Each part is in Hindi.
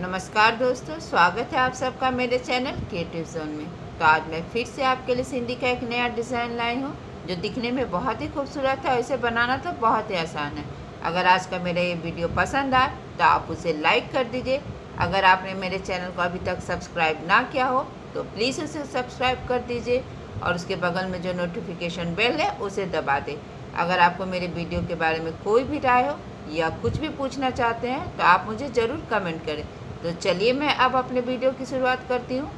नमस्कार दोस्तों स्वागत है आप सबका मेरे चैनल क्रिएटिव जोन में तो आज मैं फिर से आपके लिए सिंधी का एक नया डिज़ाइन लाई हूँ जो दिखने में बहुत ही खूबसूरत है और इसे बनाना तो बहुत ही आसान है अगर आज का मेरा ये वीडियो पसंद आए तो आप उसे लाइक कर दीजिए अगर आपने मेरे चैनल को अभी तक सब्सक्राइब ना किया हो तो प्लीज़ उसे सब्सक्राइब कर दीजिए और उसके बगल में जो नोटिफिकेशन बेल है उसे दबा दें अगर आपको मेरे वीडियो के बारे में कोई भी राय हो या कुछ भी पूछना चाहते हैं तो आप मुझे ज़रूर कमेंट करें तो चलिए मैं अब अपने वीडियो की शुरुआत करती हूँ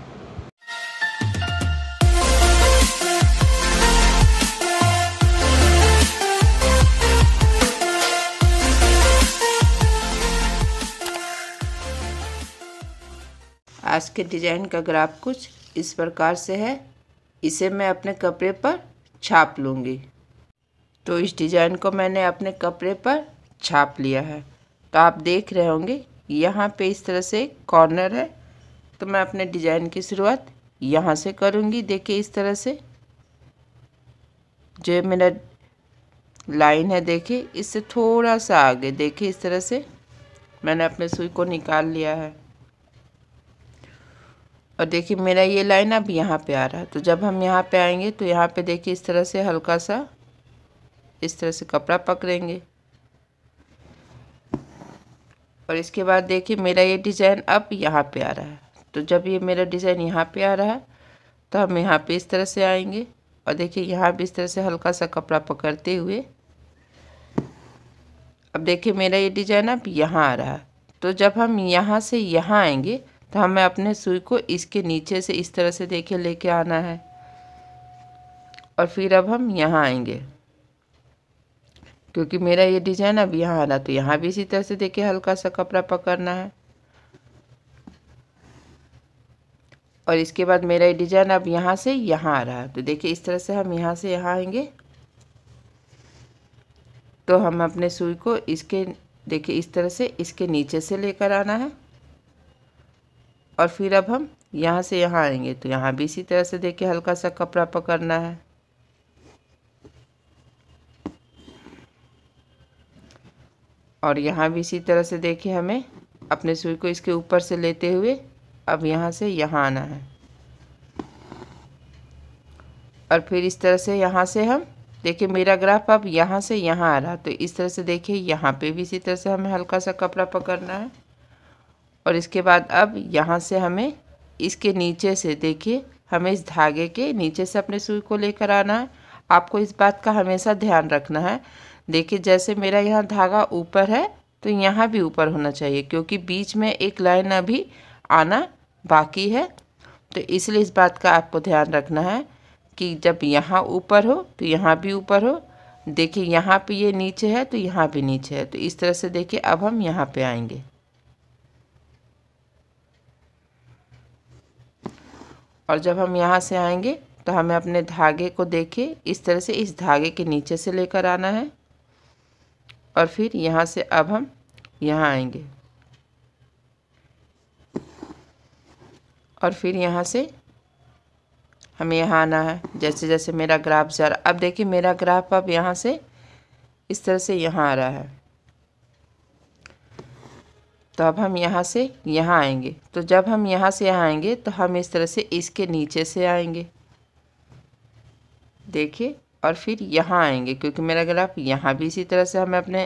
आज के डिजाइन का ग्राफ कुछ इस प्रकार से है इसे मैं अपने कपड़े पर छाप लूँगी तो इस डिज़ाइन को मैंने अपने कपड़े पर छाप लिया है तो आप देख रहे होंगे यहाँ पे इस तरह से कॉर्नर है तो मैं अपने डिजाइन की शुरुआत यहाँ से करूँगी देखिए इस तरह से जो मेरा लाइन है देखिए इससे थोड़ा सा आगे देखिए इस तरह से मैंने अपने सुई को निकाल लिया है और देखिए मेरा ये लाइन अब यहाँ पे आ रहा है तो जब हम यहाँ पे आएंगे तो यहाँ पे देखिए इस तरह से हल्का सा इस तरह से कपड़ा पकड़ेंगे और इसके बाद देखिए मेरा ये डिज़ाइन अब यहाँ पे आ रहा है तो जब ये मेरा डिज़ाइन यहाँ पे आ रहा है तो हम यहाँ पे इस तरह से आएंगे और देखिए यहाँ भी इस तरह से हल्का सा कपड़ा पकड़ते हुए अब देखिए मेरा ये डिज़ाइन अब यहाँ आ रहा है तो जब हम यहाँ से यहाँ आएंगे तो हमें अपने सुई को इसके नीचे से इस तरह से देखे लेके आना है और फिर अब हम यहाँ आएंगे क्योंकि मेरा ये डिजाइन अब यहाँ आ रहा तो यहाँ भी इसी तरह से देखिए हल्का सा कपड़ा पकड़ना है और इसके बाद मेरा ये डिजाइन अब यहाँ से यहाँ आ रहा है तो देखिए इस तरह से हम यहाँ से यहाँ आएंगे तो हम अपने सुई को इसके देखिए इस तरह से इसके नीचे से लेकर आना है और फिर अब हम यहाँ से यहाँ आएंगे तो यहाँ भी इसी तरह से देखिए हल्का सा कपड़ा पकड़ना है और यहाँ भी इसी तरह से देखिए हमें अपने सुई को इसके ऊपर से लेते हुए अब यहाँ से यहाँ आना है और फिर इस तरह से यहाँ से हम देखिए मेरा ग्राफ अब यहाँ से यहाँ आ रहा तो इस तरह से देखिए यहाँ पे भी इसी तरह से हमें हल्का सा कपड़ा पकड़ना है और इसके बाद अब यहाँ से हमें इसके नीचे से देखिए हमें इस धागे के नीचे से अपने सुई को लेकर आना है आपको इस बात का हमेशा ध्यान रखना है देखिए जैसे मेरा यहाँ धागा ऊपर है तो यहाँ भी ऊपर होना चाहिए क्योंकि बीच में एक लाइन अभी आना बाकी है तो इसलिए इस बात का आपको ध्यान रखना है कि जब यहाँ ऊपर हो तो यहाँ भी ऊपर हो देखिए यहाँ पे ये नीचे है तो यहाँ भी नीचे है तो इस तरह से देखिए अब हम यहाँ पे आएंगे और जब हम यहाँ से आएंगे तो हमें अपने धागे को देखिए इस तरह से इस धागे के नीचे से लेकर आना है और फिर यहाँ से अब हम यहाँ आएंगे और फिर यहाँ से हमें यहाँ आना है जैसे जैसे मेरा ग्राफ जा रहा अब देखिए मेरा ग्राफ अब यहाँ से इस तरह से यहाँ आ रहा है तो अब हम यहाँ से यहाँ आएंगे तो जब हम यहाँ से यहाँ आएंगे तो हम इस तरह से इसके नीचे से आएंगे देखिए और फिर यहाँ आएंगे क्योंकि मेरा ग्राफ यहाँ भी इसी तरह से हमें अपने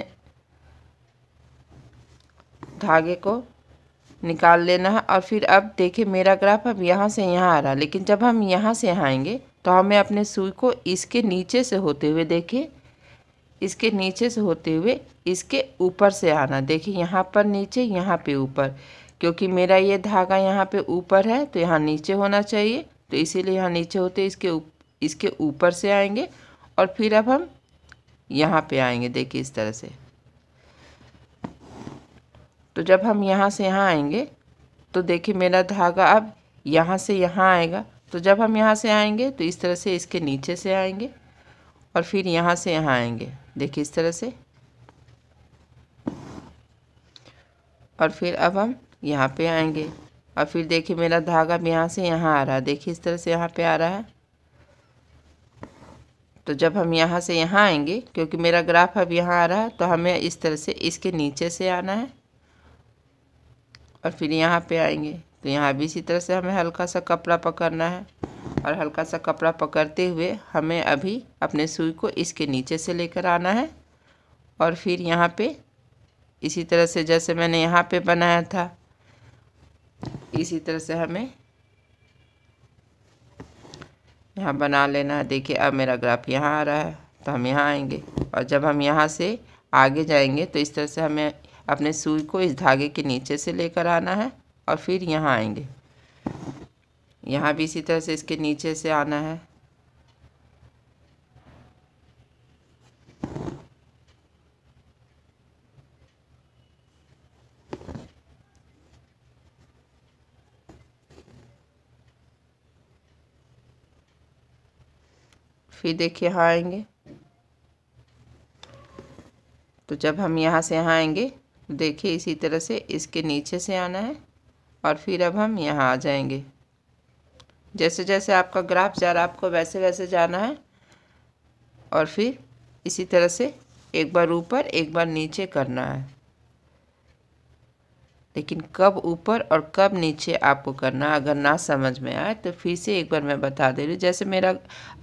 धागे को निकाल लेना है और फिर अब देखिए मेरा ग्राफ अब यहाँ से यहाँ आ रहा है लेकिन जब हम यहाँ से यहाँ आएंगे तो हमें अपने सुई को इसके नीचे से होते हुए देखिए इसके नीचे से होते हुए इसके ऊपर से आना देखिए यहाँ पर नीचे यहाँ पे ऊपर क्योंकि मेरा ये धागा यहाँ पे ऊपर है तो यहाँ नीचे होना चाहिए तो इसीलिए यहाँ नीचे होते इसके उप, इसके ऊपर से आएंगे और फिर अब हम यहाँ पे आएंगे देखिए इस तरह से तो जब हम यहाँ से यहाँ आएंगे तो देखिए मेरा धागा अब यहाँ से यहाँ आएगा तो जब हम यहाँ से आएंगे तो इस तरह से इसके नीचे से आएंगे और फिर यहाँ से यहाँ आएंगे देखिए इस तरह से और फिर अब हम यहाँ पे आएंगे और फिर देखिए मेरा धागा अब यहाँ से यहाँ आ रहा है देखिए इस तरह से यहाँ पे आ रहा है तो जब हम यहाँ से यहाँ आएंगे क्योंकि मेरा ग्राफ अब यहाँ आ रहा है तो हमें इस तरह से इसके नीचे से आना है और फिर यहाँ पे आएंगे तो यहाँ भी इसी तरह से हमें हल्का सा कपड़ा पकड़ना है और हल्का सा कपड़ा पकड़ते हुए हमें अभी अपने सुई को इसके नीचे से लेकर आना है और फिर यहाँ पे इसी तरह से जैसे मैंने यहाँ पे बनाया था इसी तरह से हमें यहाँ बना लेना है देखिए अब मेरा ग्राफ यहाँ आ रहा है तो हम यहाँ आएंगे और जब हम यहाँ से आगे जाएंगे तो इस तरह से हमें अपने सुई को इस धागे के नीचे से लेकर आना है और फिर यहाँ आएंगे यहाँ भी इसी तरह से इसके नीचे से आना है फिर देखिए यहाँ आएंगे तो जब हम यहाँ से यहाँ आएंगे तो देखिए इसी तरह से इसके नीचे से आना है और फिर अब हम यहाँ आ जाएंगे जैसे जैसे आपका ग्राफ जा रहा आपको वैसे वैसे जाना है और फिर इसी तरह से एक बार ऊपर एक बार नीचे करना है लेकिन कब ऊपर और कब नीचे आपको करना अगर ना समझ में आए तो फिर से एक बार मैं बता दे रही हूँ जैसे मेरा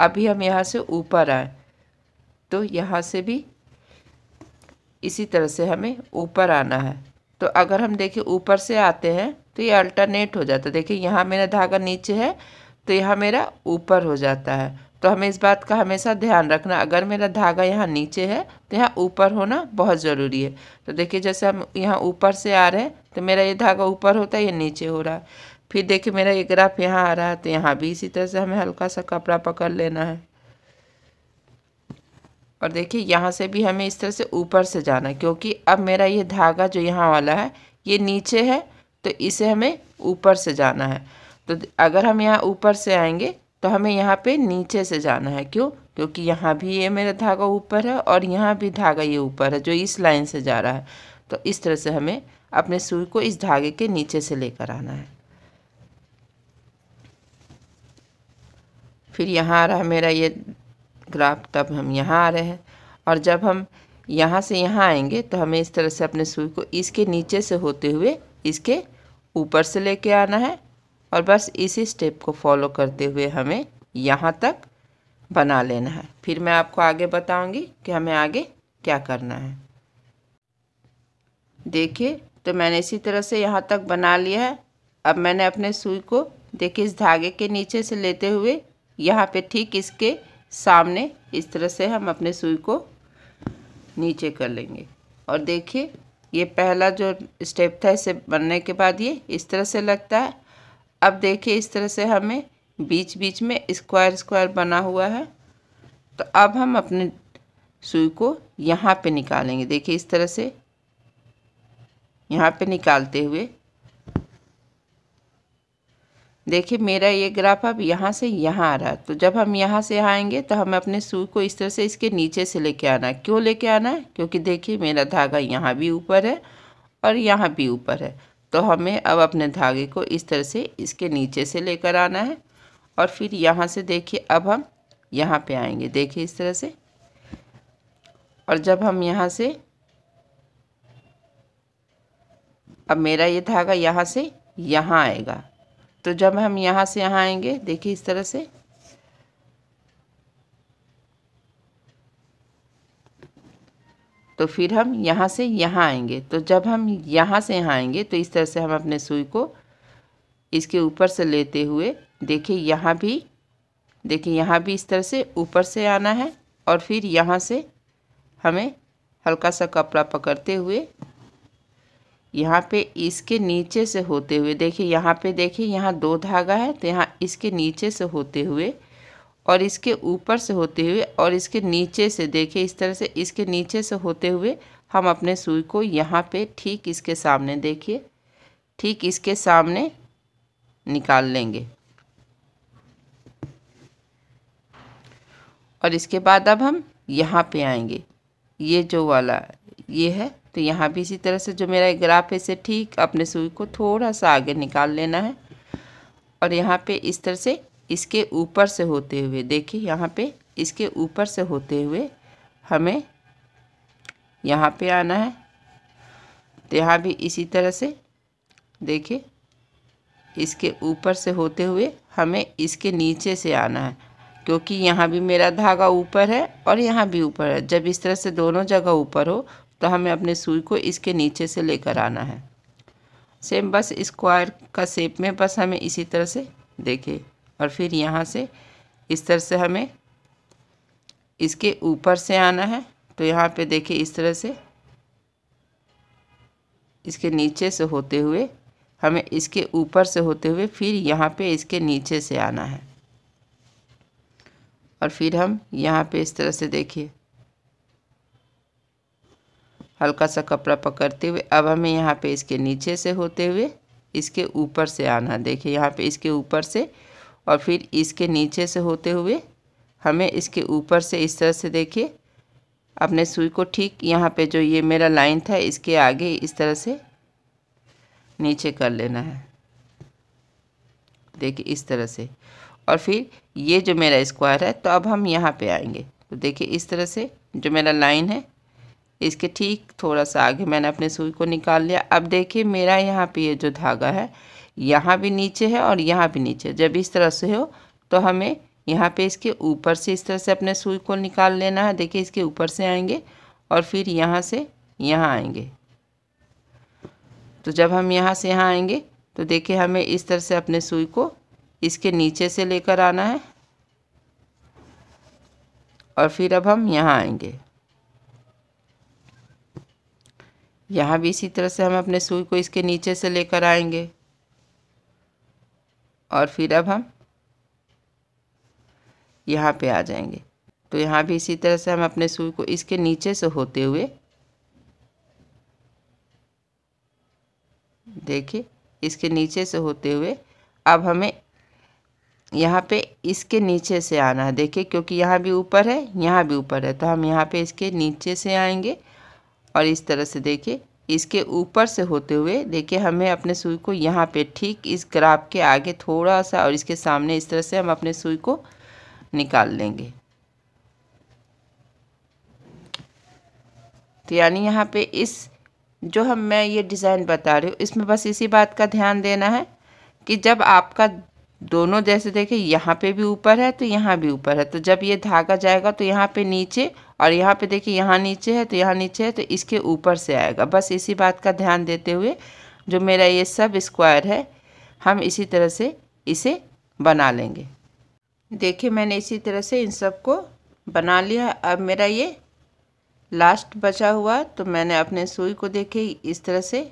अभी हम यहाँ से ऊपर आए तो यहाँ से भी इसी तरह से हमें ऊपर आना है तो अगर हम देखें ऊपर से आते हैं तो ये अल्टरनेट हो जाता है देखिए यहाँ मेरा धागा नीचे है तो यहाँ मेरा ऊपर हो जाता है तो हमें इस बात का हमेशा ध्यान रखना अगर मेरा धागा यहाँ नीचे है तो यहाँ ऊपर होना बहुत ज़रूरी है तो देखिए जैसे हम यहाँ ऊपर से आ रहे हैं तो मेरा ये धागा ऊपर होता है ये नीचे हो रहा है फिर देखिए मेरा ये ग्राफ यहाँ आ रहा है तो यहाँ भी इसी तरह से हमें हल्का सा कपड़ा पकड़ लेना है और देखिए यहाँ से भी हमें इस तरह से ऊपर से जाना है क्योंकि अब मेरा ये धागा जो यहाँ वाला है ये नीचे है तो इसे हमें ऊपर से जाना है तो अगर हम यहाँ ऊपर से आएंगे तो हमें यहाँ पे नीचे से जाना है क्यों क्योंकि यहाँ भी ये मेरा धागा ऊपर है और यहाँ भी धागा ये ऊपर है जो इस लाइन से जा रहा है तो इस तरह से हमें अपने सुई को इस धागे के नीचे से लेकर आना है फिर यहाँ आ रहा है मेरा ये ग्राफ तब हम यहाँ आ रहे हैं और जब हम यहाँ से यहाँ आएंगे तो हमें इस तरह से अपने सुई को इसके नीचे से होते हुए इसके ऊपर से लेके आना है और बस इसी स्टेप को फॉलो करते हुए हमें यहाँ तक बना लेना है फिर मैं आपको आगे बताऊंगी कि हमें आगे क्या करना है देखिए तो मैंने इसी तरह से यहाँ तक बना लिया है अब मैंने अपने सुई को देखिए इस धागे के नीचे से लेते हुए यहाँ पे ठीक इसके सामने इस तरह से हम अपने सुई को नीचे कर लेंगे और देखिए ये पहला जो स्टेप था इसे बनने के बाद ये इस तरह से लगता है अब देखिए इस तरह से हमें बीच बीच में स्क्वायर स्क्वायर बना हुआ है तो अब हम अपने सुई को यहाँ पे निकालेंगे देखिए इस तरह से यहाँ पे निकालते हुए देखिए मेरा ये ग्राफ अब यहाँ से यहाँ आ रहा है तो जब हम यहाँ से आएंगे तो हमें अपने सुई को इस तरह से इसके नीचे से लेके आना है क्यों लेके आना है क्योंकि देखिए मेरा धागा यहाँ भी ऊपर है और यहाँ भी ऊपर है तो हमें अब अपने धागे को इस तरह से इसके नीचे से लेकर आना है और फिर यहाँ से देखिए अब हम यहाँ पे आएंगे देखिए इस तरह से और जब हम यहाँ से अब मेरा ये धागा यहाँ से यहाँ आएगा तो जब हम यहाँ से यहाँ आएंगे देखिए इस तरह से तो फिर हम यहाँ से यहाँ आएंगे तो जब हम यहाँ से यहाँ आएंगे तो इस तरह से हम अपने सुई को इसके ऊपर से लेते हुए देखिए यहाँ भी देखिए यहाँ भी इस तरह से ऊपर से आना है और फिर यहाँ से हमें हल्का सा कपड़ा पकड़ते हुए यहाँ पे इसके नीचे से होते हुए देखिए यहाँ पे देखिए यहाँ दो धागा है तो यहाँ इसके नीचे से होते हुए और इसके ऊपर से होते हुए और इसके नीचे से देखिए इस तरह से इसके नीचे से होते हुए हम अपने सुई को यहाँ पे ठीक इसके सामने देखिए ठीक इसके सामने निकाल लेंगे और इसके बाद अब हम यहाँ पे आएंगे ये जो वाला ये है तो यहाँ भी इसी तरह से जो मेरा ग्राफ है इसे ठीक अपने सुई को थोड़ा सा आगे निकाल लेना है और यहाँ पे इस तरह से इसके ऊपर से होते हुए देखिए यहाँ पे इसके ऊपर से होते हुए हमें यहाँ पे आना है तो यहाँ भी इसी तरह से देखिए इसके ऊपर से होते हुए हमें इसके नीचे से आना है क्योंकि यहाँ भी मेरा धागा ऊपर है और यहाँ भी ऊपर है जब इस तरह से दोनों जगह ऊपर हो तो हमें अपने सुई को इसके नीचे से लेकर आना है सेम बस स्क्वायर का शेप में बस हमें इसी तरह से देखें और फिर यहाँ से इस तरह से हमें इसके ऊपर से आना है तो यहाँ पे देखिए इस तरह से इसके नीचे से होते हुए हमें इसके ऊपर से होते हुए फिर यहाँ पे इसके नीचे से आना है और फिर हम यहाँ पे इस तरह से देखिए हल्का सा कपड़ा पकड़ते हुए अब हमें यहाँ पे इसके नीचे से होते हुए इसके ऊपर से आना देखिए यहाँ पे इसके ऊपर से और फिर इसके नीचे से होते हुए हमें इसके ऊपर से इस तरह से देखिए अपने सुई को ठीक यहाँ पे जो ये मेरा लाइन था इसके आगे इस तरह से नीचे कर लेना है देखिए इस तरह से और फिर ये जो मेरा स्क्वायर है तो अब हम यहाँ पे आएंगे तो देखिए इस तरह से जो मेरा लाइन है इसके ठीक थोड़ा सा आगे मैंने अपने सुई को निकाल लिया अब देखिए मेरा यहाँ पे ये जो धागा है यहाँ भी नीचे है और यहाँ भी नीचे जब इस तरह से हो तो हमें यहाँ पे इसके ऊपर से इस तरह से अपने सुई को निकाल लेना है देखिए इसके ऊपर से आएंगे और फिर यहाँ से यहाँ आएंगे तो जब हम यहाँ से यहाँ आएंगे तो देखिए हमें इस तरह से अपने सुई को इसके नीचे से लेकर आना है और फिर अब हम यहाँ आएंगे यहाँ भी इसी तरह से हम अपने सुई को इसके नीचे से लेकर आएंगे और फिर अब हम यहाँ पे आ जाएंगे तो यहाँ भी इसी तरह से हम अपने सुई को इसके नीचे से होते हुए देखिए इसके नीचे से होते हुए अब हमें यहाँ पे इसके नीचे से आना है देखिए क्योंकि यहाँ भी ऊपर है यहाँ भी ऊपर है तो हम यहाँ पे इसके नीचे से आएंगे और इस तरह से देखिए इसके ऊपर से होते हुए देखिए हमें अपने सुई को यहाँ पे ठीक इस ग्राफ के आगे थोड़ा सा और इसके सामने इस तरह से हम अपने सुई को निकाल लेंगे तो यानी यहाँ पे इस जो हम मैं ये डिज़ाइन बता रही हूँ इसमें बस इसी बात का ध्यान देना है कि जब आपका दोनों जैसे देखे यहाँ पे भी ऊपर है तो यहाँ भी ऊपर है तो जब ये धागा जाएगा तो यहाँ पे नीचे और यहाँ पे देखिए यहाँ नीचे है तो यहाँ नीचे है तो इसके ऊपर से आएगा बस इसी बात का ध्यान देते हुए जो मेरा ये सब स्क्वायर है हम इसी तरह से इसे बना लेंगे देखिए मैंने इसी तरह से इन सब को बना लिया अब मेरा ये लास्ट बचा हुआ तो मैंने अपने सुई को देखे इस तरह से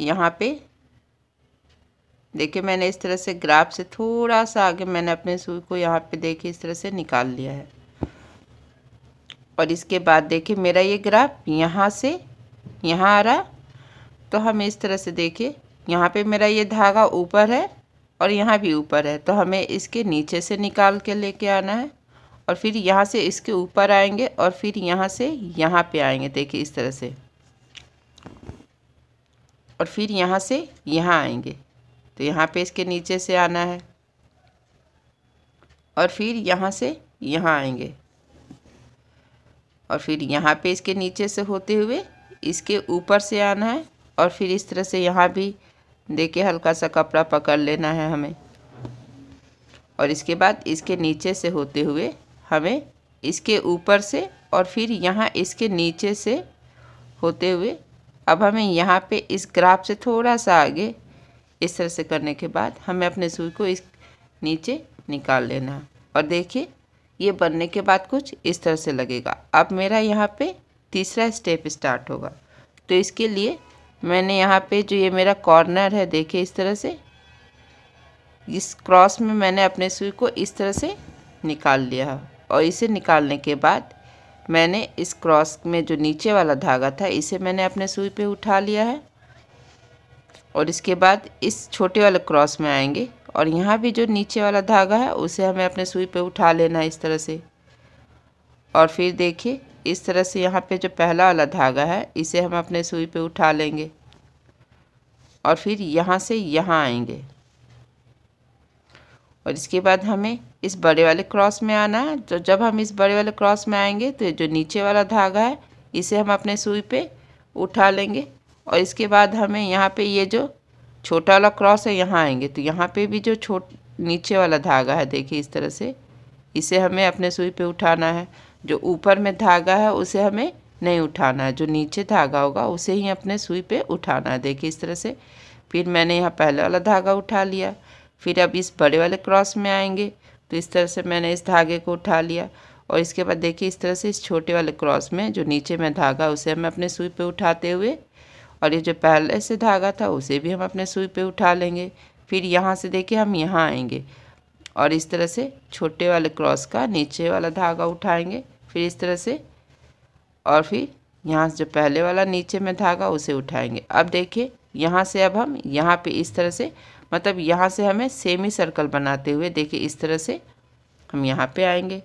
यहाँ पे देखिए मैंने इस तरह से ग्राफ से थोड़ा सा आगे मैंने अपने सुई को यहाँ पे देखिए इस तरह से निकाल लिया है और इसके बाद देखिए मेरा ये ग्राफ यहाँ से यहाँ आ रहा तो हमें इस तरह से देखिए यहाँ पे मेरा ये धागा ऊपर है और यहाँ भी ऊपर है तो हमें इसके नीचे से निकाल के लेके आना है और फिर यहाँ से इसके ऊपर आएंगे और फिर यहाँ से यहाँ पे आएंगे देखिए इस तरह से और फिर यहाँ से यहाँ आएंगे तो यहाँ पे इसके नीचे से आना है और फिर यहाँ से यहाँ आएंगे और फिर यहाँ पे इसके नीचे से होते हुए इसके ऊपर से आना है और फिर इस तरह से यहाँ भी देखे हल्का सा कपड़ा पकड़ लेना है हमें और इसके बाद इसके नीचे से होते हुए हमें इसके ऊपर से और फिर यहाँ इसके नीचे से होते हुए अब हमें यहाँ पे इस ग्राफ से थोड़ा सा आगे इस तरह से करने के बाद हमें अपने सुई को इस नीचे निकाल लेना और देखिए ये बनने के बाद कुछ इस तरह से लगेगा अब मेरा यहाँ पे तीसरा स्टेप स्टार्ट होगा तो इसके लिए मैंने यहाँ पे जो ये मेरा कॉर्नर है देखिए इस तरह से इस क्रॉस में मैंने अपने सुई को इस तरह से निकाल लिया और इसे निकालने के बाद मैंने इस क्रॉस में जो नीचे वाला धागा था इसे मैंने अपने सुई पे उठा लिया है और इसके बाद इस छोटे वाले क्रॉस में आएंगे और यहाँ भी जो नीचे वाला धागा है उसे हमें अपने सुई पे उठा लेना है इस तरह से और फिर देखिए इस तरह से यहाँ पे जो पहला वाला धागा है इसे हम अपने सुई पे उठा लेंगे और फिर यहाँ से यहाँ आएंगे और इसके बाद हमें इस बड़े वाले क्रॉस में आना है तो जब हम इस बड़े वाले क्रॉस में आएंगे तो जो नीचे वाला धागा है इसे हम अपने सुई पे उठा लेंगे और इसके बाद हमें यहाँ पे ये जो छोटा वाला क्रॉस है यहाँ आएंगे तो यहाँ पे भी जो छोट नीचे वाला धागा है देखिए इस तरह से इसे हमें अपने सुई पे उठाना है जो ऊपर में धागा है उसे हमें नहीं उठाना है जो नीचे धागा होगा उसे ही अपने सुई पे उठाना है देखिए इस तरह से फिर मैंने यहाँ पहले वाला धागा उठा लिया फिर अब इस बड़े वाले क्रॉस में आएंगे तो इस तरह से मैंने इस धागे को उठा लिया और इसके बाद देखिए इस तरह से इस छोटे वाले क्रॉस में जो नीचे में धागा उसे हमें अपने सुई पे उठाते हुए और ये जो पहले से धागा था उसे भी हम अपने सुई पे उठा लेंगे फिर यहाँ से देखिए हम यहाँ आएंगे और इस तरह से छोटे वाले क्रॉस का नीचे वाला धागा उठाएंगे फिर इस तरह से और फिर यहाँ से जो पहले वाला नीचे में धागा उसे उठाएंगे अब देखिए यहाँ से अब हम यहाँ पे इस तरह से मतलब यहाँ से हमें सेमी सर्कल बनाते हुए देखिए इस तरह से हम यहाँ पे आएंगे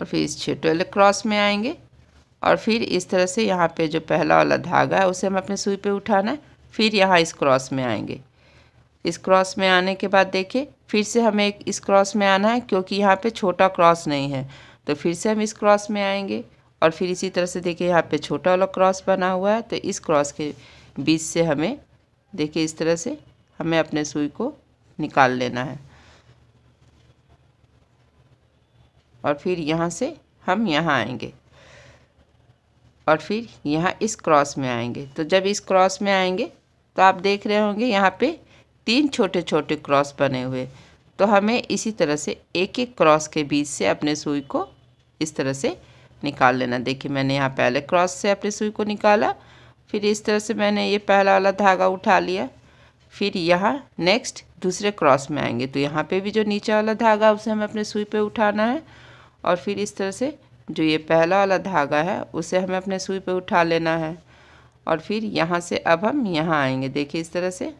और फिर इस छोटे वाले क्रॉस में आएंगे और फिर इस तरह से यहाँ पे जो पहला वाला धागा है उसे हम अपने सुई पे उठाना है फिर यहाँ इस क्रॉस में आएंगे इस क्रॉस में आने के बाद देखिए फिर से हमें एक इस क्रॉस में आना है क्योंकि यहाँ पे छोटा क्रॉस नहीं है तो फिर से हम इस क्रॉस में आएंगे और फिर इसी तरह से देखिए यहाँ पर छोटा वाला क्रॉस बना हुआ है तो इस क्रॉस के बीच से हमें देखिए इस तरह से हमें अपने सुई को निकाल लेना है और फिर यहाँ से हम यहाँ आएंगे और फिर यहाँ इस क्रॉस में आएंगे तो जब इस क्रॉस में आएंगे तो आप देख रहे होंगे यहाँ पे तीन छोटे छोटे क्रॉस बने हुए तो हमें इसी तरह से एक एक क्रॉस के बीच से अपने सुई को इस तरह से निकाल लेना देखिए मैंने यहाँ पहले क्रॉस से अपने सुई को निकाला फिर इस तरह से मैंने ये पहला वाला धागा उठा लिया फिर यहाँ नेक्स्ट दूसरे क्रॉस में आएंगे तो यहाँ पे भी जो नीचे वाला धागा उसे हमें अपने सुई पे उठाना है और फिर इस तरह से जो ये पहला वाला धागा है उसे हमें अपने सुई पे उठा लेना है और फिर यहाँ से अब हम यहाँ आएंगे देखिए इस तरह से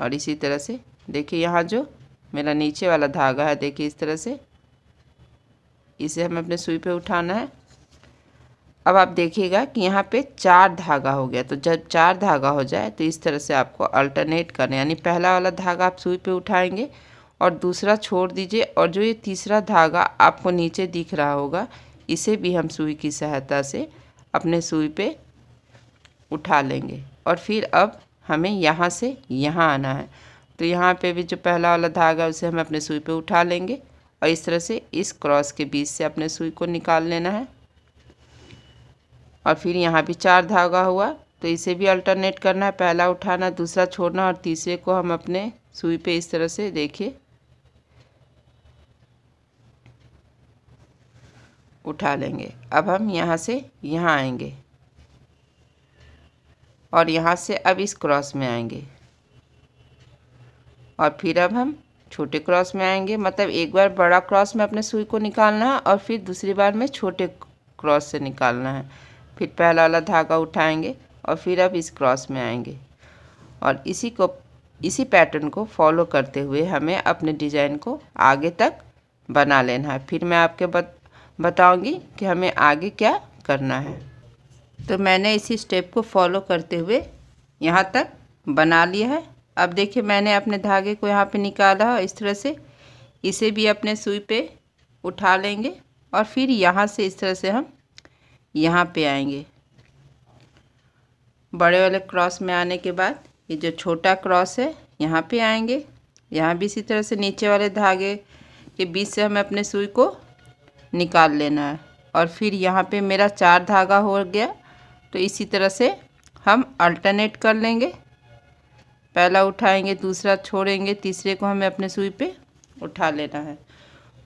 और इसी तरह से देखिए यहाँ जो मेरा नीचे वाला धागा है देखिए इस तरह से इसे हमें अपने सुई पे उठाना है अब आप देखिएगा कि यहाँ पे चार धागा हो गया तो जब चार धागा हो जाए तो इस तरह से आपको अल्टरनेट करना यानी पहला वाला धागा आप सुई पे उठाएंगे और दूसरा छोड़ दीजिए और जो ये तीसरा धागा आपको नीचे दिख रहा होगा इसे भी हम सुई की सहायता से अपने सुई पे उठा लेंगे और फिर अब हमें यहाँ से यहाँ आना है तो यहाँ पे भी जो पहला वाला धागा उसे हम अपने सुई पे उठा लेंगे और इस तरह से इस क्रॉस के बीच से अपने सुई को निकाल लेना है और फिर यहाँ भी चार धागा हुआ तो इसे भी अल्टरनेट करना है पहला उठाना दूसरा छोड़ना और तीसरे को हम अपने सुई पे इस तरह से देखिए उठा लेंगे अब हम यहाँ से यहाँ आएंगे और यहाँ से अब इस क्रॉस में आएंगे और फिर अब हम छोटे क्रॉस में आएंगे मतलब एक बार बड़ा क्रॉस में अपने सुई को निकालना है और फिर दूसरी बार में छोटे क्रॉस से निकालना है फिर पहला वाला धागा उठाएंगे और फिर अब इस क्रॉस में आएंगे और इसी को इसी पैटर्न को फॉलो करते हुए हमें अपने डिज़ाइन को आगे तक बना लेना है फिर मैं आपके बत बताऊंगी कि हमें आगे क्या करना है तो मैंने इसी स्टेप को फॉलो करते हुए यहाँ तक बना लिया है अब देखिए मैंने अपने धागे को यहाँ पे निकाला और इस तरह से इसे भी अपने सुई पे उठा लेंगे और फिर यहाँ से इस तरह से हम यहाँ पे आएंगे बड़े वाले क्रॉस में आने के बाद ये जो छोटा क्रॉस है यहाँ पे आएंगे यहाँ भी इसी तरह से नीचे वाले धागे के बीच से हमें अपने सुई को निकाल लेना है और फिर यहाँ पे मेरा चार धागा हो गया तो इसी तरह से हम अल्टरनेट कर लेंगे पहला उठाएंगे दूसरा छोड़ेंगे तीसरे को हमें अपने सुई पे उठा लेना है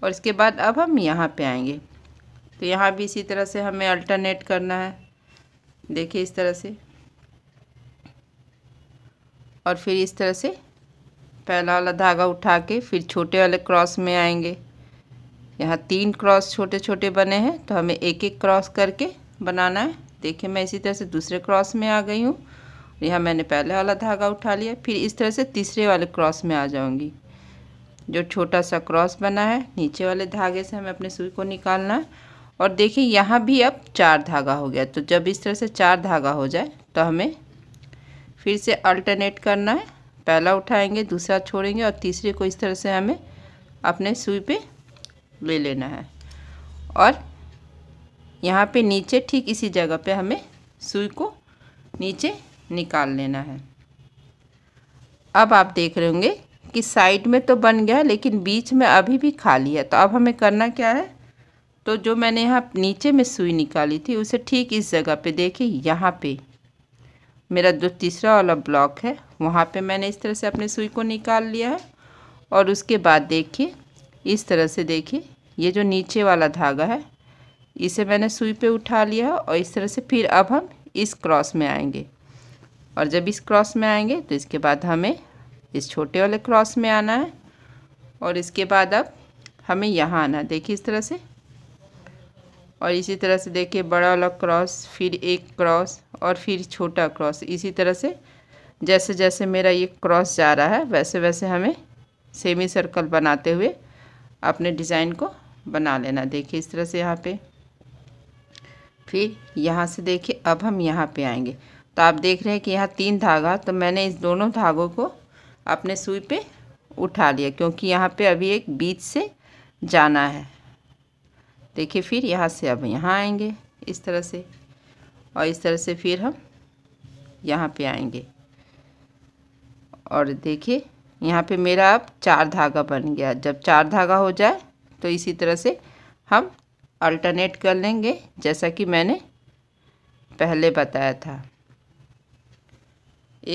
और इसके बाद अब हम यहाँ पे आएंगे तो यहाँ भी इसी तरह से हमें अल्टरनेट करना है देखिए इस तरह से और फिर इस तरह से पहला वाला धागा उठा के फिर छोटे वाले क्रॉस में आएंगे यहाँ तीन क्रॉस छोटे छोटे बने हैं तो हमें एक एक क्रॉस करके बनाना है देखिए मैं इसी तरह से दूसरे क्रॉस में आ गई हूँ यहाँ मैंने पहले वाला धागा उठा लिया फिर इस तरह से तीसरे वाले क्रॉस में आ जाऊँगी जो छोटा सा क्रॉस बना है नीचे वाले धागे से हमें अपने सुई को निकालना है और देखिए यहाँ भी अब चार धागा हो गया तो जब इस तरह से चार धागा हो जाए तो हमें फिर से अल्टरनेट करना है पहला उठाएंगे दूसरा छोड़ेंगे और तीसरे को इस तरह से हमें अपने सुई पे ले लेना है और यहाँ पे नीचे ठीक इसी जगह पे हमें सुई को नीचे निकाल लेना है अब आप देख रहे होंगे कि साइड में तो बन गया लेकिन बीच में अभी भी खाली है तो अब हमें करना क्या है तो जो मैंने यहाँ नीचे में सुई निकाली थी उसे ठीक इस जगह पे देखिए यहाँ पे मेरा जो तीसरा वाला ब्लॉक है वहाँ पे मैंने इस तरह से अपने सुई को निकाल लिया है और उसके बाद देखिए इस तरह से देखिए ये जो नीचे वाला धागा है इसे मैंने सुई पे उठा लिया और इस तरह से फिर अब हम इस क्रॉस में आएंगे और जब इस क्रॉस में आएंगे तो इसके बाद हमें इस छोटे वाले क्रॉस में आना है और इसके बाद अब हमें यहाँ आना है देखिए इस तरह से और इसी तरह से देखिए बड़ा वाला क्रॉस फिर एक क्रॉस और फिर छोटा क्रॉस इसी तरह से जैसे जैसे मेरा ये क्रॉस जा रहा है वैसे वैसे हमें सेमी सर्कल बनाते हुए अपने डिज़ाइन को बना लेना देखिए इस तरह से यहाँ पे फिर यहाँ से देखिए अब हम यहाँ पे आएंगे तो आप देख रहे हैं कि यहाँ तीन धागा तो मैंने इस दोनों धागों को अपने सुई पे उठा लिया क्योंकि यहाँ पे अभी एक बीच से जाना है देखिए फिर यहाँ से अब यहाँ आएंगे इस तरह से और इस तरह से फिर हम यहाँ पे आएंगे और देखिए यहाँ पे मेरा अब चार धागा बन गया जब चार धागा हो जाए तो इसी तरह से हम अल्टरनेट कर लेंगे जैसा कि मैंने पहले बताया था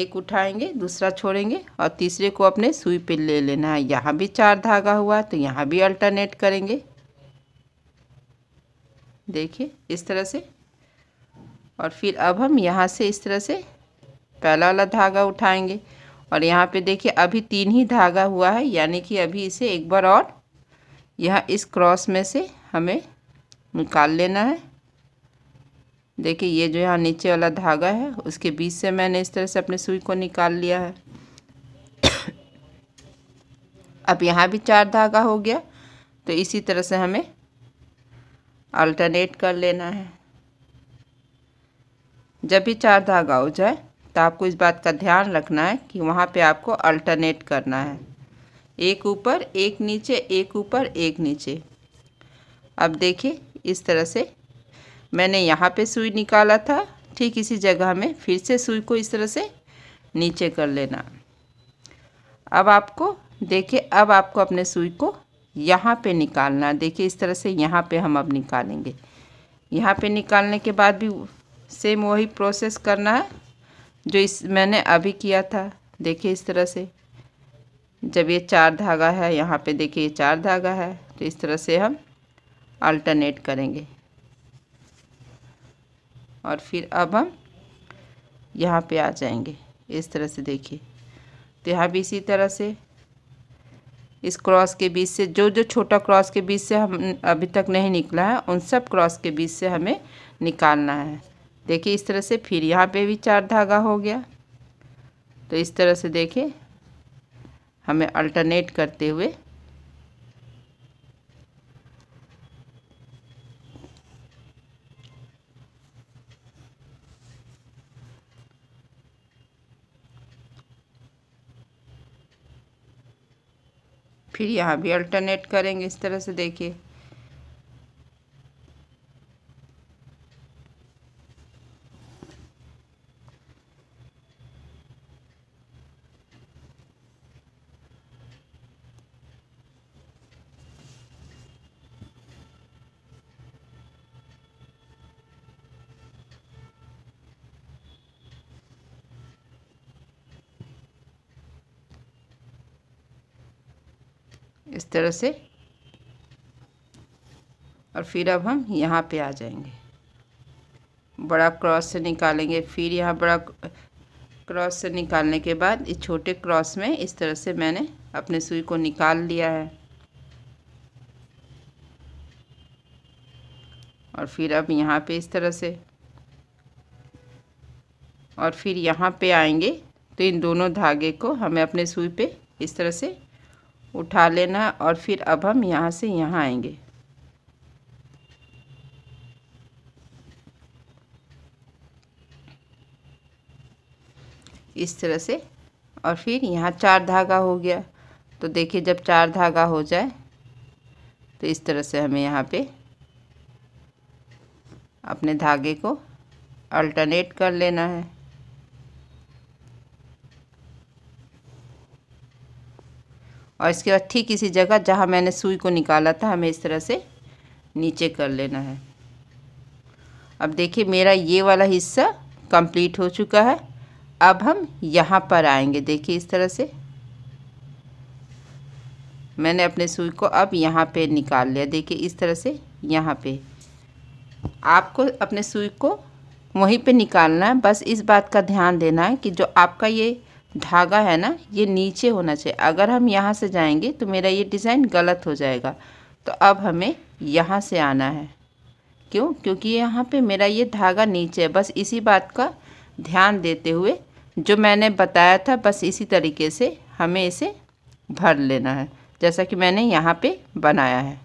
एक उठाएंगे दूसरा छोड़ेंगे और तीसरे को अपने सुई पे ले लेना है यहाँ भी चार धागा हुआ तो यहाँ भी अल्टरनेट करेंगे देखिए इस तरह से और फिर अब हम यहाँ से इस तरह से पहला वाला धागा उठाएंगे और यहाँ पे देखिए अभी तीन ही धागा हुआ है यानी कि अभी इसे एक बार और यहाँ इस क्रॉस में से हमें निकाल लेना है देखिए ये जो यहाँ नीचे वाला धागा है उसके बीच से मैंने इस तरह से अपने सुई को निकाल लिया है अब यहाँ भी चार धागा हो गया तो इसी तरह से हमें अल्टरनेट कर लेना है जब भी चार धागा हो जाए तो आपको इस बात का ध्यान रखना है कि वहाँ पे आपको अल्टरनेट करना है एक ऊपर एक नीचे एक ऊपर एक नीचे अब देखिए इस तरह से मैंने यहाँ पे सुई निकाला था ठीक इसी जगह में फिर से सुई को इस तरह से नीचे कर लेना अब आपको देखिए अब आपको अपने सुई को यहाँ पे निकालना देखिए इस तरह से यहाँ पे हम अब निकालेंगे यहाँ पे निकालने के बाद भी सेम वही प्रोसेस करना है जो इस मैंने अभी किया था देखिए इस तरह से जब ये चार धागा है यहाँ पे देखिए ये चार धागा है तो इस तरह से हम अल्टरनेट करेंगे और फिर अब हम यहाँ पे आ जाएंगे इस तरह से देखिए तो यहाँ भी इसी तरह से इस क्रॉस के बीच से जो जो छोटा क्रॉस के बीच से हम अभी तक नहीं निकला है उन सब क्रॉस के बीच से हमें निकालना है देखिए इस तरह से फिर यहाँ पे भी चार धागा हो गया तो इस तरह से देखिए हमें अल्टरनेट करते हुए फिर यहाँ भी अल्टरनेट करेंगे इस तरह से देखिए तरह से और फिर अब हम यहाँ पे आ जाएंगे बड़ा क्रॉस से निकालेंगे फिर यहाँ बड़ा क्रॉस से निकालने के बाद इस छोटे क्रॉस में इस तरह से मैंने अपने सुई को निकाल लिया है और फिर अब यहाँ पे इस तरह से और फिर यहाँ पे आएंगे तो इन दोनों धागे को हमें अपने सुई पे इस तरह से उठा लेना और फिर अब हम यहाँ से यहाँ आएंगे इस तरह से और फिर यहाँ चार धागा हो गया तो देखिए जब चार धागा हो जाए तो इस तरह से हमें यहाँ पे अपने धागे को अल्टरनेट कर लेना है और इसके बाद ठीक इसी जगह जहाँ मैंने सुई को निकाला था हमें इस तरह से नीचे कर लेना है अब देखिए मेरा ये वाला हिस्सा कंप्लीट हो चुका है अब हम यहाँ पर आएंगे देखिए इस तरह से मैंने अपने सुई को अब यहाँ पे निकाल लिया देखिए इस तरह से यहाँ पे आपको अपने सुई को वहीं पे निकालना है बस इस बात का ध्यान देना है कि जो आपका ये धागा है ना ये नीचे होना चाहिए अगर हम यहाँ से जाएंगे तो मेरा ये डिज़ाइन गलत हो जाएगा तो अब हमें यहाँ से आना है क्यों क्योंकि यहाँ पे मेरा ये धागा नीचे है बस इसी बात का ध्यान देते हुए जो मैंने बताया था बस इसी तरीके से हमें इसे भर लेना है जैसा कि मैंने यहाँ पे बनाया है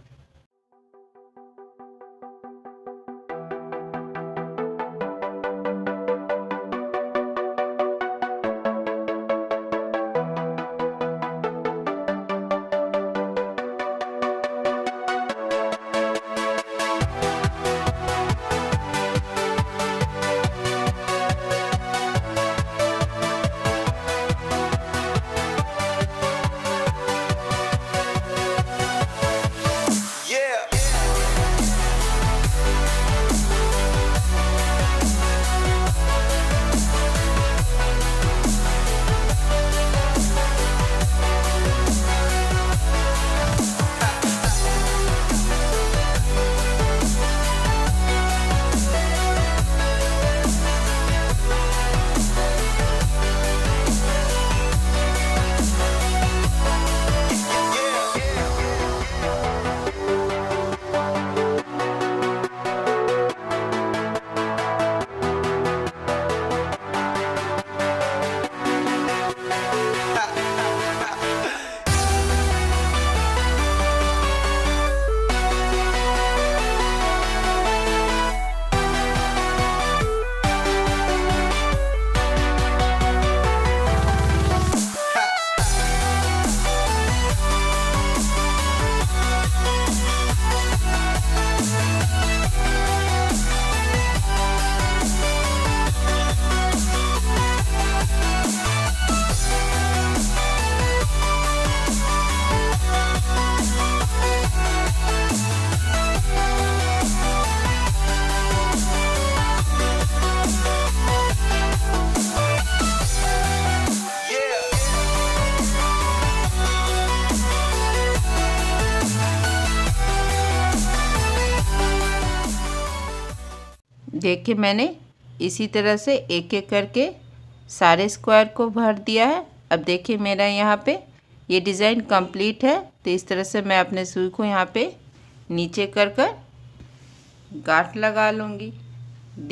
देखिए मैंने इसी तरह से एक एक करके सारे स्क्वायर को भर दिया है अब देखिए मेरा यहाँ पे ये डिज़ाइन कंप्लीट है तो इस तरह से मैं अपने सुई को यहाँ पे नीचे कर कर गांठ लगा लूँगी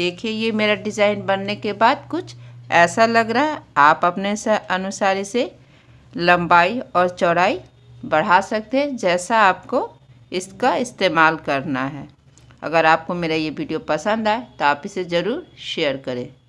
देखिए ये मेरा डिज़ाइन बनने के बाद कुछ ऐसा लग रहा है आप अपने अनुसार इसे लंबाई और चौड़ाई बढ़ा सकते हैं जैसा आपको इसका इस्तेमाल करना है अगर आपको मेरा ये वीडियो पसंद आए तो आप इसे ज़रूर शेयर करें